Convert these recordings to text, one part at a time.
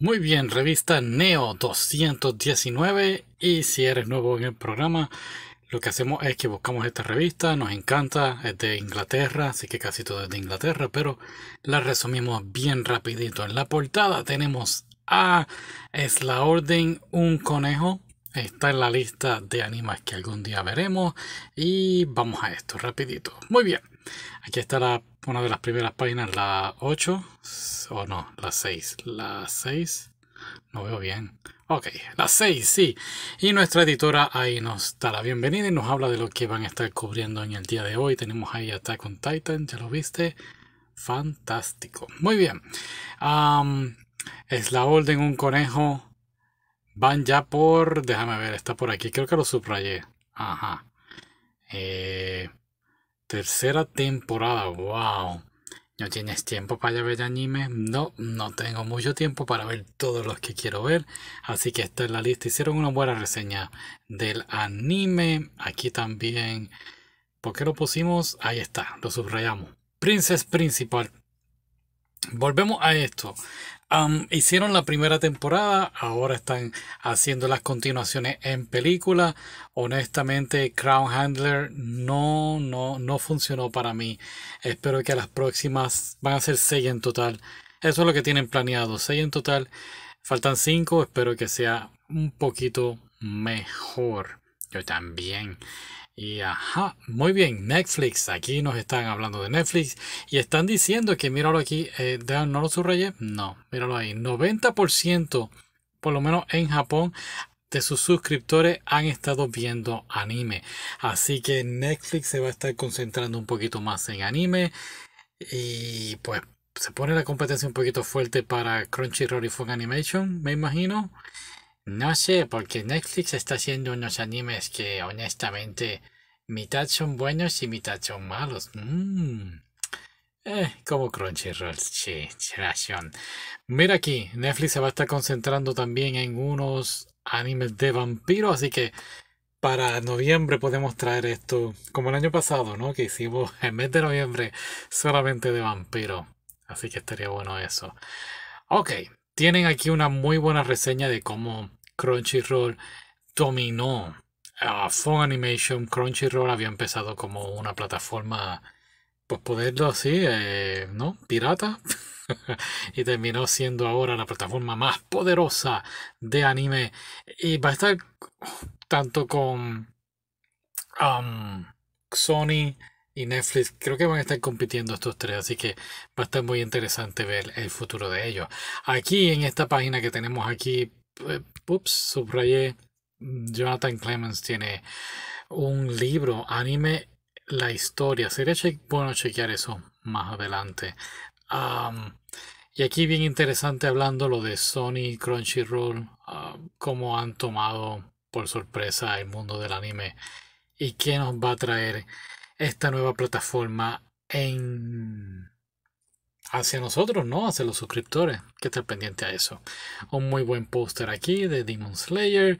Muy bien, revista Neo 219 y si eres nuevo en el programa, lo que hacemos es que buscamos esta revista, nos encanta, es de Inglaterra, así que casi todo es de Inglaterra, pero la resumimos bien rapidito. En la portada tenemos a Es la Orden, un conejo, está en la lista de animas que algún día veremos y vamos a esto rapidito. Muy bien, aquí está la una de las primeras páginas, la 8, o no, la 6, la 6, no veo bien. Ok, la 6, sí. Y nuestra editora ahí nos da la bienvenida y nos habla de lo que van a estar cubriendo en el día de hoy. Tenemos ahí Attack con Titan, ya lo viste. Fantástico. Muy bien. es la orden un conejo. Van ya por... Déjame ver, está por aquí. Creo que lo subrayé. Ajá. Eh, tercera temporada. ¡Wow! ¿No tienes tiempo para ver anime? No, no tengo mucho tiempo para ver todos los que quiero ver. Así que esta es la lista. Hicieron una buena reseña del anime. Aquí también. ¿Por qué lo pusimos? Ahí está, lo subrayamos. Princess Principal. Volvemos a esto hicieron la primera temporada, ahora están haciendo las continuaciones en película. Honestamente, Crown Handler no, no, no funcionó para mí. Espero que las próximas van a ser 6 en total. Eso es lo que tienen planeado, 6 en total. Faltan 5, espero que sea un poquito mejor. Yo también. Y ajá, muy bien, Netflix, aquí nos están hablando de Netflix y están diciendo que míralo aquí, no lo subrayé, no, míralo ahí, 90% por lo menos en Japón de sus suscriptores han estado viendo anime. Así que Netflix se va a estar concentrando un poquito más en anime y pues se pone la competencia un poquito fuerte para Crunchyroll y Fun Animation, me imagino. No sé, porque Netflix está haciendo unos animes que honestamente mitad son buenos y mitad son malos. Mmm. Eh, como Crunchyroll, sí, Mira aquí, Netflix se va a estar concentrando también en unos animes de vampiros, así que para noviembre podemos traer esto, como el año pasado, ¿no? Que hicimos en mes de noviembre solamente de vampiro. Así que estaría bueno eso. Ok, tienen aquí una muy buena reseña de cómo Crunchyroll dominó a phone Animation. Crunchyroll había empezado como una plataforma, pues poderlo así, eh, ¿no? Pirata. y terminó siendo ahora la plataforma más poderosa de anime. Y va a estar tanto con um, Sony y Netflix, creo que van a estar compitiendo estos tres, así que va a estar muy interesante ver el futuro de ellos. Aquí en esta página que tenemos aquí, eh, ups, subrayé, Jonathan Clemens tiene un libro, anime, la historia. Sería bueno chequear eso más adelante. y aquí bien interesante hablando lo de Sony, Crunchyroll, cómo han tomado por sorpresa el mundo del anime y qué nos va a traer esta nueva plataforma en hacia nosotros, ¿no? Hacia los suscriptores. Que estar pendiente a eso. Un muy buen póster aquí de Demon Slayer.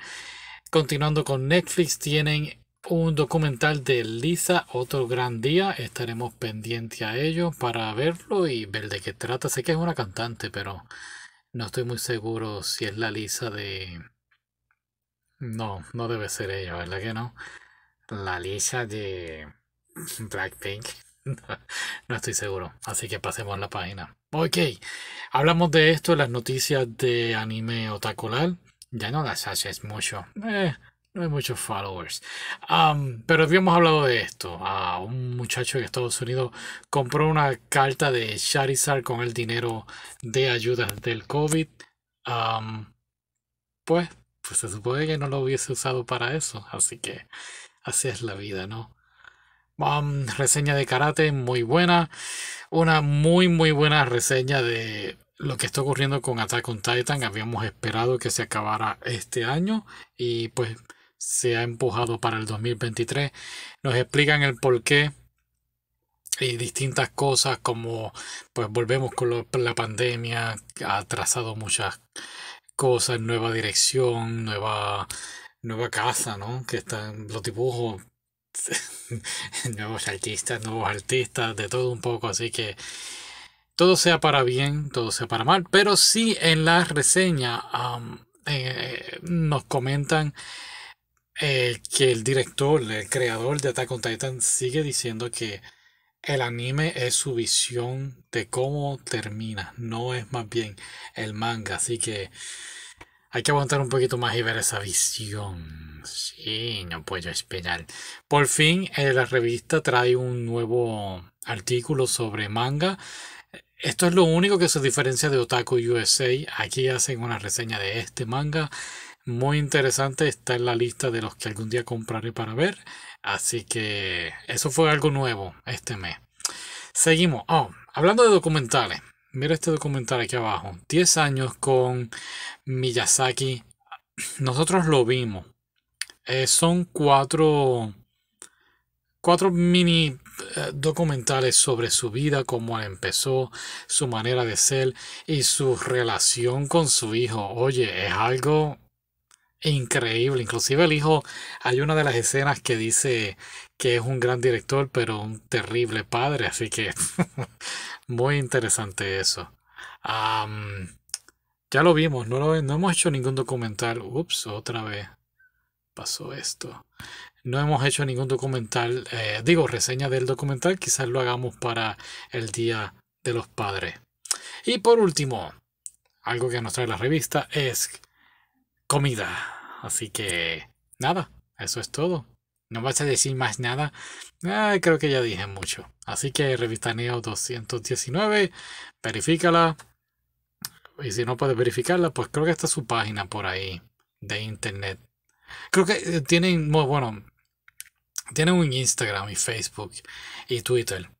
Continuando con Netflix, tienen un documental de Lisa, otro gran día. Estaremos pendiente a ello para verlo y ver de qué trata. Sé que es una cantante, pero no estoy muy seguro si es la Lisa de. No, no debe ser ella, ¿verdad que no? La Lisa de. Blackpink. No, estoy seguro, así que pasemos a la página. Ok, hablamos de esto, las noticias de anime otacular. Ya no las haces mucho. Eh, no hay muchos followers. Um, pero habíamos hablado de esto. Ah, un muchacho de Estados Unidos compró una carta de Charizard con el dinero de ayudas del COVID. Um, pues, pues se supone que no lo hubiese usado para eso. Así que así es la vida, ¿no? reseña de karate muy buena. Una muy, muy buena reseña de lo que está ocurriendo con Attack on Titan. Habíamos esperado que se acabara este año y pues se ha empujado para el 2023. Nos explican el por qué y distintas cosas como pues volvemos con la pandemia, ha trazado muchas cosas, nueva dirección, nueva nueva casa, ¿no? Que están los dibujos nuevos artistas, nuevos artistas, de todo un poco, así que todo sea para bien, todo sea para mal, pero sí en la reseña eh, nos comentan eh, que el director, el creador de Attack on Titan sigue diciendo que el anime es su visión de cómo termina, no es más bien el manga, así que... Hay que aguantar un poquito más y ver esa visión. Sí, no puedo esperar. Por fin, eh, la revista trae un nuevo artículo sobre manga. Esto es lo único que se diferencia de Otaku USA. Aquí hacen una reseña de este manga. Muy interesante, está en la lista de los que algún día compraré para ver. Así que eso fue algo nuevo este mes. Seguimos. Oh, hablando de documentales mira este documental aquí abajo. 10 años con Miyazaki. Nosotros lo vimos. Eh, son cuatro, cuatro mini eh, documentales sobre su vida, cómo empezó, su manera de ser y su relación con su hijo. Oye, es algo increíble. Inclusive el hijo, hay una de las escenas que dice que es un gran director, pero un terrible padre. Así que muy interesante eso. ya lo vimos, no, lo, hemos hecho ningún documental. Ups, otra vez pasó esto. No hemos hecho ningún documental, eh, digo, reseña del documental. Quizás lo hagamos para el Día de los Padres. Y por último, algo que nos trae la revista es comida. Así que nada, eso es todo. No vas a decir más nada. creo que ya dije mucho. Así que revista Neo 219, verifícala. Y si no puedes verificarla, pues creo que está su página por ahí de internet. Creo que eh, tienen, bueno, tienen un Instagram y Facebook y Twitter.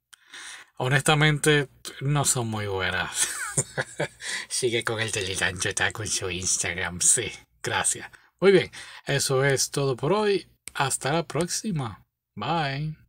Honestamente, no son muy buenas. Sigue con el delirante está con su Instagram, sí gracias. Muy bien, eso es todo por hoy. Hasta la próxima. Bye.